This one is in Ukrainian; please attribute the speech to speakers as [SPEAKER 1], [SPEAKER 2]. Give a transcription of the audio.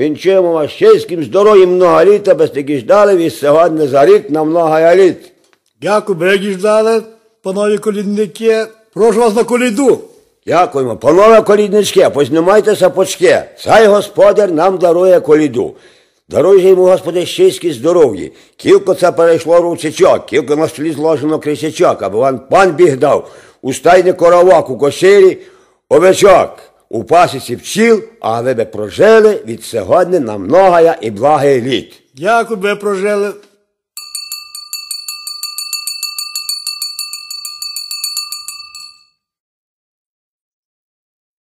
[SPEAKER 1] Венчаємо вас чеським здоров'ям много літа, без таких ждали, і сьогодні зарік на много літ. Дякую, берегі ждали, панові колідники. Прошу вас на коліду. Дякуємо, панове коліднички, познімайте сапочки. Цей господар нам дарує коліду. Даруй йому, Господи, щиські здоров'ї. Кілько це перейшло ручечок, кілко на столі зложено крисячок, аби вам пан біг дав у стайні коровок у коширі овечок у пасіці пчіл, а ви би прожили від сьогодні на я і благий літ. Дякую, ви прожили.